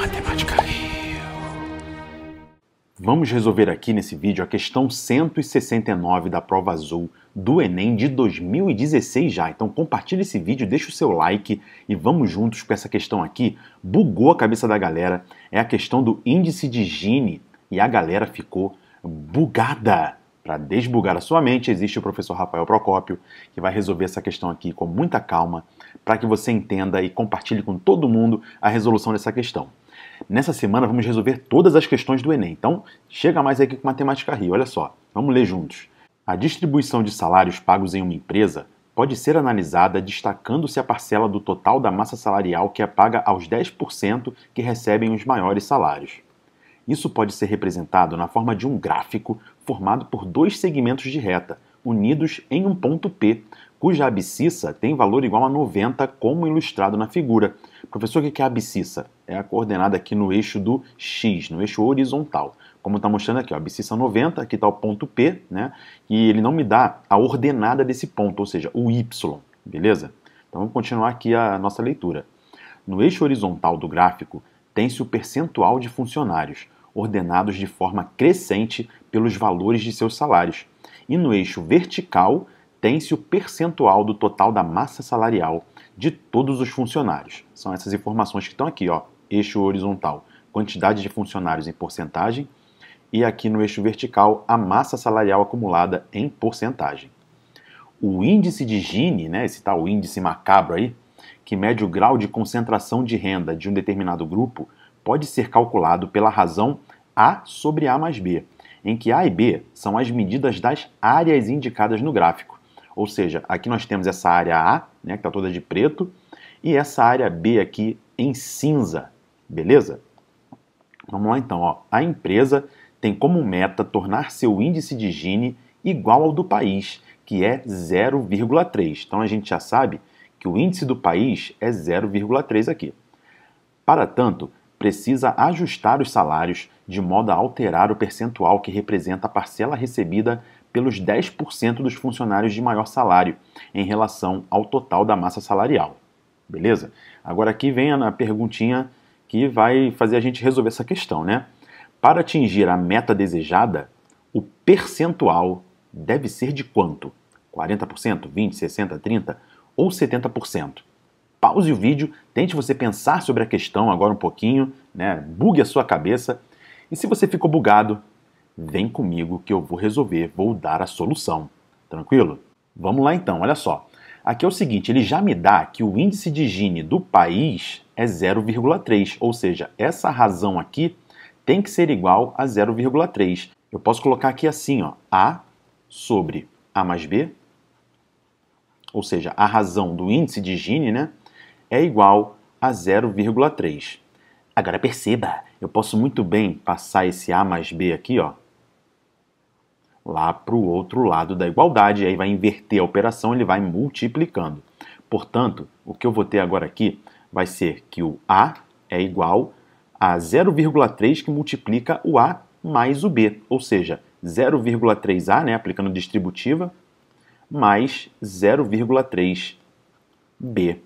matemática eu. Vamos resolver aqui nesse vídeo a questão 169 da prova azul do Enem de 2016 já. Então compartilhe esse vídeo, deixa o seu like e vamos juntos com essa questão aqui. Bugou a cabeça da galera. É a questão do índice de Gini e a galera ficou bugada. Para desbugar a sua mente, existe o professor Rafael Procópio, que vai resolver essa questão aqui com muita calma, para que você entenda e compartilhe com todo mundo a resolução dessa questão. Nessa semana vamos resolver todas as questões do Enem. Então, chega mais aqui com Matemática Rio, olha só. Vamos ler juntos. A distribuição de salários pagos em uma empresa pode ser analisada destacando-se a parcela do total da massa salarial que é paga aos 10% que recebem os maiores salários. Isso pode ser representado na forma de um gráfico formado por dois segmentos de reta, unidos em um ponto P, cuja abscissa tem valor igual a 90, como ilustrado na figura. Professor, o que é a abscissa? É a coordenada aqui no eixo do x, no eixo horizontal. Como está mostrando aqui, ó, abscissa 90, aqui está o ponto P, né? E ele não me dá a ordenada desse ponto, ou seja, o y, beleza? Então vamos continuar aqui a nossa leitura. No eixo horizontal do gráfico, tem-se o percentual de funcionários, ordenados de forma crescente pelos valores de seus salários. E no eixo vertical, tem-se o percentual do total da massa salarial de todos os funcionários. São essas informações que estão aqui, ó, eixo horizontal, quantidade de funcionários em porcentagem, e aqui no eixo vertical, a massa salarial acumulada em porcentagem. O índice de Gini, né, esse tal índice macabro aí, que mede o grau de concentração de renda de um determinado grupo, pode ser calculado pela razão A sobre A mais B, em que A e B são as medidas das áreas indicadas no gráfico. Ou seja, aqui nós temos essa área A, né, que está toda de preto, e essa área B aqui em cinza, beleza? Vamos lá então, ó. a empresa tem como meta tornar seu índice de Gini igual ao do país, que é 0,3. Então a gente já sabe que o índice do país é 0,3 aqui. Para tanto, precisa ajustar os salários de modo a alterar o percentual que representa a parcela recebida pelos 10% dos funcionários de maior salário em relação ao total da massa salarial. Beleza? Agora aqui vem a perguntinha que vai fazer a gente resolver essa questão, né? Para atingir a meta desejada, o percentual deve ser de quanto? 40%, 20%, 60%, 30% ou 70%? Pause o vídeo, tente você pensar sobre a questão agora um pouquinho, né? bugue a sua cabeça. E se você ficou bugado, Vem comigo que eu vou resolver, vou dar a solução. Tranquilo? Vamos lá então, olha só. Aqui é o seguinte, ele já me dá que o índice de Gini do país é 0,3, ou seja, essa razão aqui tem que ser igual a 0,3. Eu posso colocar aqui assim, ó, A sobre A mais B, ou seja, a razão do índice de Gini né, é igual a 0,3. Agora perceba, eu posso muito bem passar esse A mais B aqui ó, lá para o outro lado da igualdade, aí vai inverter a operação, ele vai multiplicando. Portanto, o que eu vou ter agora aqui vai ser que o A é igual a 0,3 que multiplica o A mais o B, ou seja, 0,3A, né, aplicando distributiva, mais 0,3B.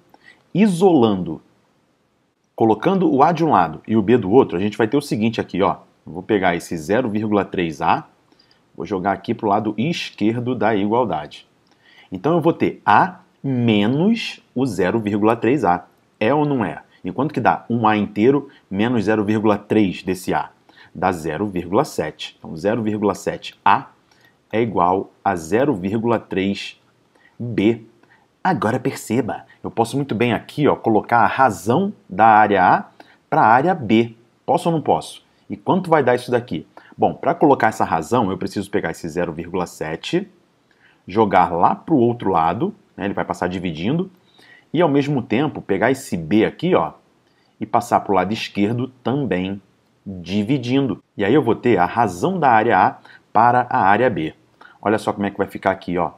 Isolando, colocando o A de um lado e o B do outro, a gente vai ter o seguinte aqui, ó. Vou pegar esse 0,3A Vou jogar aqui para o lado esquerdo da igualdade. Então eu vou ter A menos o 0,3A. É ou não é? Enquanto que dá um A inteiro menos 0,3 desse A? Dá 0,7. Então 0,7A é igual a 0,3B. Agora perceba, eu posso muito bem aqui ó, colocar a razão da área A para a área B. Posso ou não posso? E quanto vai dar isso daqui? Bom, para colocar essa razão, eu preciso pegar esse 0,7, jogar lá para o outro lado, né, ele vai passar dividindo, e ao mesmo tempo pegar esse b aqui ó, e passar para o lado esquerdo também dividindo. E aí eu vou ter a razão da área A para a área B. Olha só como é que vai ficar aqui. Ó.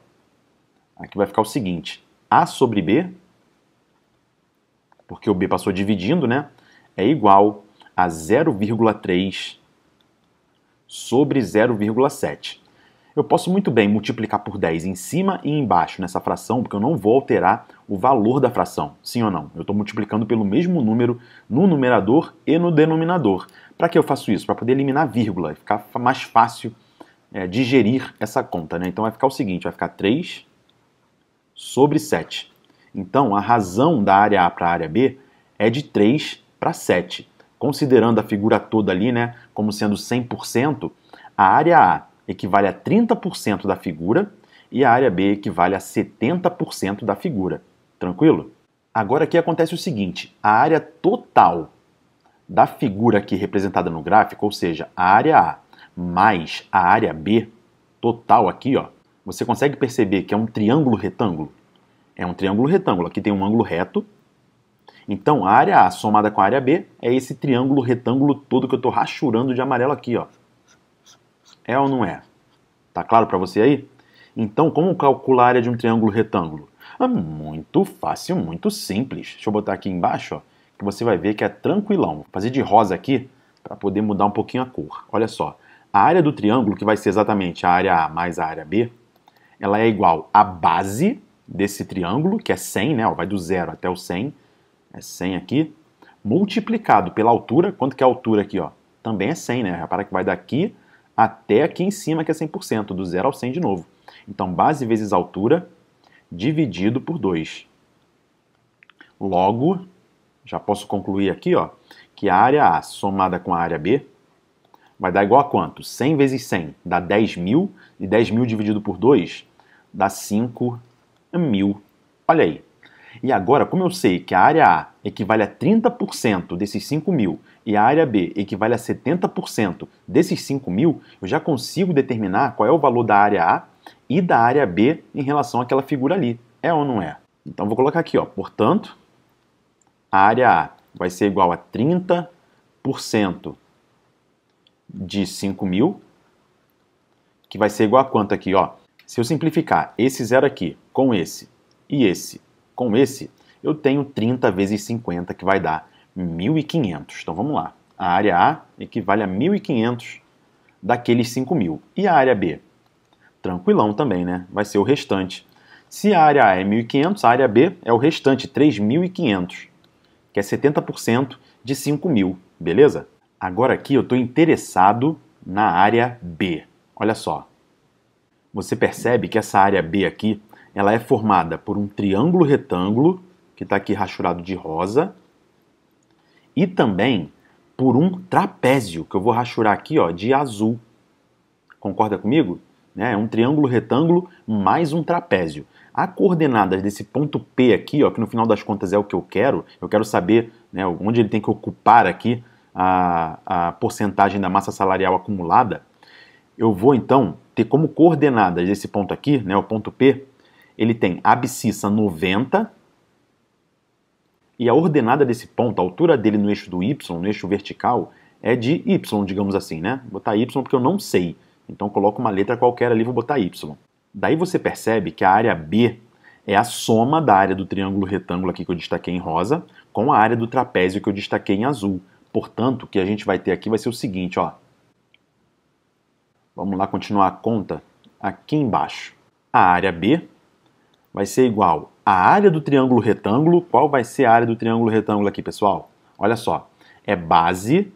Aqui vai ficar o seguinte, A sobre B, porque o B passou dividindo, né, é igual a 0,3 sobre 0,7. Eu posso muito bem multiplicar por 10 em cima e embaixo nessa fração, porque eu não vou alterar o valor da fração, sim ou não? Eu estou multiplicando pelo mesmo número no numerador e no denominador. Para que eu faço isso? Para poder eliminar vírgula e ficar mais fácil é, digerir essa conta. Né? Então vai ficar o seguinte, vai ficar 3 sobre 7. Então a razão da área A para a área B é de 3 para 7 considerando a figura toda ali, né, como sendo 100%, a área A equivale a 30% da figura e a área B equivale a 70% da figura. Tranquilo? Agora aqui acontece o seguinte: a área total da figura aqui representada no gráfico, ou seja, a área A mais a área B total aqui, ó, você consegue perceber que é um triângulo retângulo? É um triângulo retângulo. Aqui tem um ângulo reto então, a área A somada com a área B é esse triângulo retângulo todo que eu estou rachurando de amarelo aqui. Ó. É ou não é? Tá claro para você aí? Então, como calcular a área de um triângulo retângulo? Ah, muito fácil, muito simples. Deixa eu botar aqui embaixo, ó, que você vai ver que é tranquilão. Vou fazer de rosa aqui para poder mudar um pouquinho a cor. Olha só, a área do triângulo, que vai ser exatamente a área A mais a área B, ela é igual à base desse triângulo, que é 100, né? Ó, vai do zero até o 100, é 100 aqui, multiplicado pela altura, quanto que é a altura aqui, ó? Também é 100, né? Repara que vai daqui até aqui em cima, que é 100%, do zero ao 100 de novo. Então, base vezes altura dividido por 2. Logo, já posso concluir aqui, ó, que a área A somada com a área B vai dar igual a quanto? 100 vezes 100 dá 10.000, e 10.000 dividido por 2 dá 5 mil. Olha aí, e agora, como eu sei que a área A equivale a 30% desses 5 mil e a área B equivale a 70% desses 5 mil, eu já consigo determinar qual é o valor da área A e da área B em relação àquela figura ali. É ou não é? Então, vou colocar aqui, ó, portanto, a área A vai ser igual a 30% de 5 mil, que vai ser igual a quanto aqui? Ó? Se eu simplificar esse zero aqui com esse e esse, com esse, eu tenho 30 vezes 50, que vai dar 1.500. Então vamos lá. A área A equivale a 1.500 daqueles 5.000. E a área B? Tranquilão também, né? Vai ser o restante. Se a área A é 1.500, a área B é o restante, 3.500, que é 70% de 5.000, beleza? Agora aqui eu estou interessado na área B. Olha só. Você percebe que essa área B aqui ela é formada por um triângulo retângulo, que está aqui rachurado de rosa, e também por um trapézio, que eu vou rachurar aqui ó, de azul. Concorda comigo? Né? É um triângulo retângulo mais um trapézio. A coordenadas desse ponto P aqui, ó, que no final das contas é o que eu quero, eu quero saber né, onde ele tem que ocupar aqui a, a porcentagem da massa salarial acumulada. Eu vou então ter como coordenadas desse ponto aqui, né, o ponto P, ele tem abcissa abscissa 90 e a ordenada desse ponto, a altura dele no eixo do Y, no eixo vertical, é de Y, digamos assim, né? Vou botar Y porque eu não sei. Então coloco uma letra qualquer ali, vou botar Y. Daí você percebe que a área B é a soma da área do triângulo retângulo aqui que eu destaquei em rosa com a área do trapézio que eu destaquei em azul. Portanto, o que a gente vai ter aqui vai ser o seguinte, ó. Vamos lá continuar a conta aqui embaixo. A área B vai ser igual à área do triângulo retângulo. Qual vai ser a área do triângulo retângulo aqui, pessoal? Olha só, é base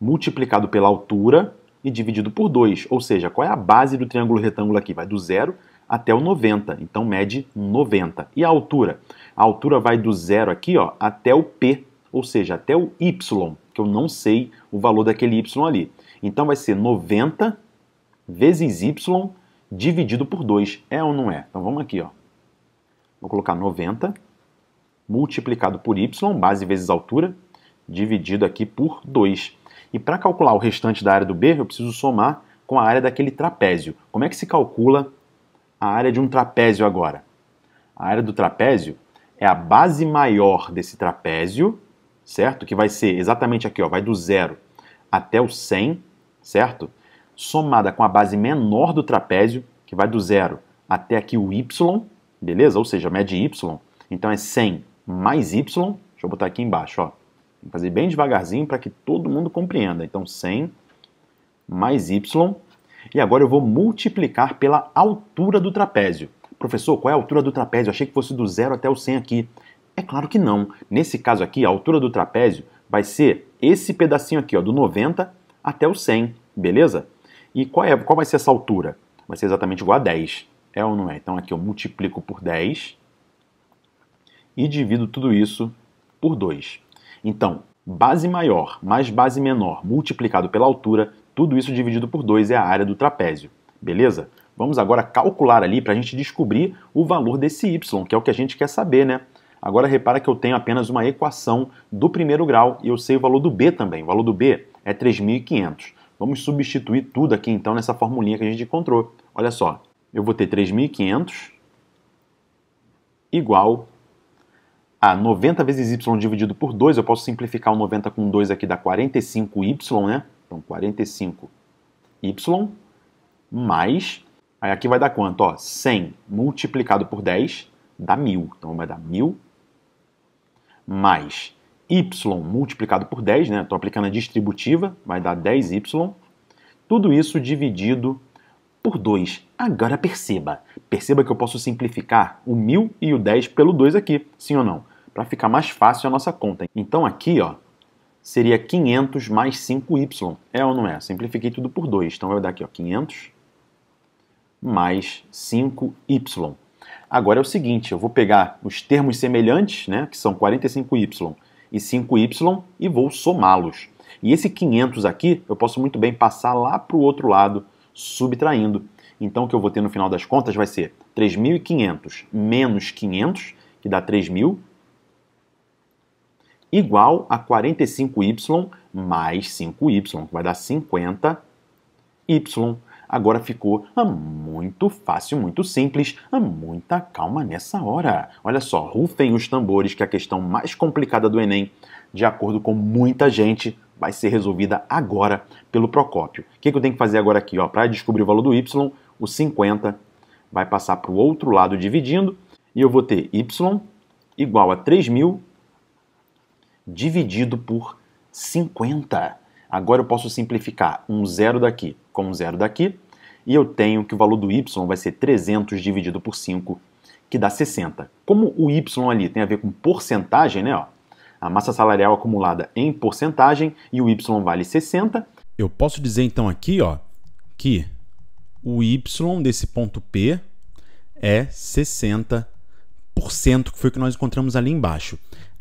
multiplicado pela altura e dividido por 2. Ou seja, qual é a base do triângulo retângulo aqui? Vai do zero até o 90, então mede 90. E a altura? A altura vai do zero aqui ó, até o P, ou seja, até o Y, que eu não sei o valor daquele Y ali. Então vai ser 90 vezes Y dividido por 2. É ou não é? Então vamos aqui, ó. Vou colocar 90 multiplicado por y, base vezes altura, dividido aqui por 2. E para calcular o restante da área do B, eu preciso somar com a área daquele trapézio. Como é que se calcula a área de um trapézio agora? A área do trapézio é a base maior desse trapézio, certo? Que vai ser exatamente aqui, ó, vai do zero até o 100, certo? Somada com a base menor do trapézio, que vai do zero até aqui o y, beleza? Ou seja, mede y, então é 100 mais y, deixa eu botar aqui embaixo, ó. Vou fazer bem devagarzinho para que todo mundo compreenda. Então 100 mais y, e agora eu vou multiplicar pela altura do trapézio. Professor, qual é a altura do trapézio? Eu achei que fosse do zero até o 100 aqui. É claro que não. Nesse caso aqui, a altura do trapézio vai ser esse pedacinho aqui, ó, do 90 até o 100, beleza? E qual, é, qual vai ser essa altura? Vai ser exatamente igual a 10. É ou não é? Então aqui eu multiplico por 10 e divido tudo isso por 2. Então, base maior mais base menor multiplicado pela altura, tudo isso dividido por 2 é a área do trapézio, beleza? Vamos agora calcular ali para a gente descobrir o valor desse y, que é o que a gente quer saber, né? Agora repara que eu tenho apenas uma equação do primeiro grau e eu sei o valor do b também. O valor do b é 3.500. Vamos substituir tudo aqui então nessa formulinha que a gente encontrou. Olha só, eu vou ter 3.500 igual a 90 vezes y dividido por 2. Eu posso simplificar o 90 com 2 aqui, dá 45y, né? Então, 45y mais... Aí aqui vai dar quanto? Ó, 100 multiplicado por 10 dá 1.000. Então, vai dar 1.000 mais y multiplicado por 10, né? Estou aplicando a distributiva, vai dar 10y. Tudo isso dividido por 2. Agora perceba. Perceba que eu posso simplificar o 1.000 e o 10 pelo 2 aqui, sim ou não? Para ficar mais fácil a nossa conta. Então aqui, ó, seria 500 mais 5y. É ou não é? Simplifiquei tudo por 2. Então vai dar aqui, ó, 500 mais 5y. Agora é o seguinte, eu vou pegar os termos semelhantes, né, que são 45y e 5y, e vou somá-los. E esse 500 aqui, eu posso muito bem passar lá para o outro lado, subtraindo. Então o que eu vou ter no final das contas vai ser 3.500 menos 500, que dá 3.000, igual a 45y mais 5y, que vai dar 50y. Agora ficou ah, muito fácil, muito simples, ah, muita calma nessa hora. Olha só, rufem os tambores, que é a questão mais complicada do Enem, de acordo com muita gente, vai ser resolvida agora pelo Procópio. O que, eu tenho que fazer agora aqui? Para descobrir o valor do y, o 50 vai passar para o outro lado dividindo, e eu vou ter y igual a 3.000 dividido por 50. Agora eu posso simplificar um zero daqui com um zero daqui, e eu tenho que o valor do y vai ser 300 dividido por 5, que dá 60. Como o y ali tem a ver com porcentagem, né? Ó, a massa salarial acumulada em porcentagem e o y vale 60. Eu posso dizer então aqui ó, que o Y desse ponto P é 60%, que foi o que nós encontramos ali embaixo.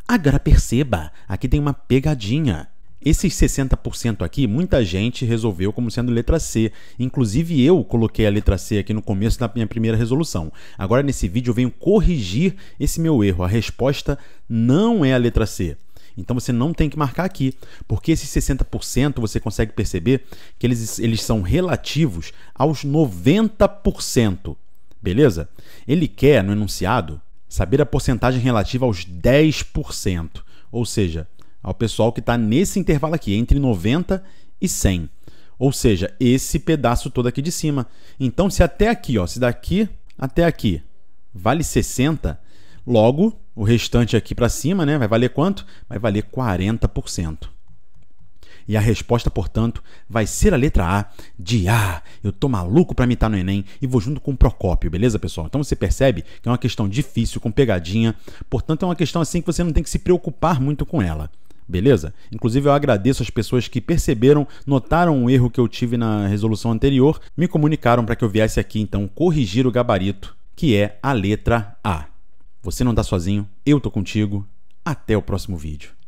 Agora perceba, aqui tem uma pegadinha. Esses 60% aqui, muita gente resolveu como sendo letra C. Inclusive eu coloquei a letra C aqui no começo da minha primeira resolução. Agora nesse vídeo eu venho corrigir esse meu erro. A resposta não é a letra C. Então você não tem que marcar aqui, porque esses 60% você consegue perceber que eles, eles são relativos aos 90%. Beleza? Ele quer, no enunciado, saber a porcentagem relativa aos 10%, ou seja, ao pessoal que está nesse intervalo aqui, entre 90 e 100. Ou seja, esse pedaço todo aqui de cima. Então, se até aqui, ó, se daqui até aqui vale 60, Logo, o restante aqui para cima né, vai valer quanto? Vai valer 40%. E a resposta, portanto, vai ser a letra A de A. Ah, eu tô maluco para estar no Enem e vou junto com o Procópio, beleza, pessoal? Então você percebe que é uma questão difícil, com pegadinha. Portanto, é uma questão assim que você não tem que se preocupar muito com ela. Beleza? Inclusive eu agradeço as pessoas que perceberam, notaram o erro que eu tive na resolução anterior, me comunicaram para que eu viesse aqui então corrigir o gabarito, que é a letra A. Você não tá sozinho, eu tô contigo. Até o próximo vídeo.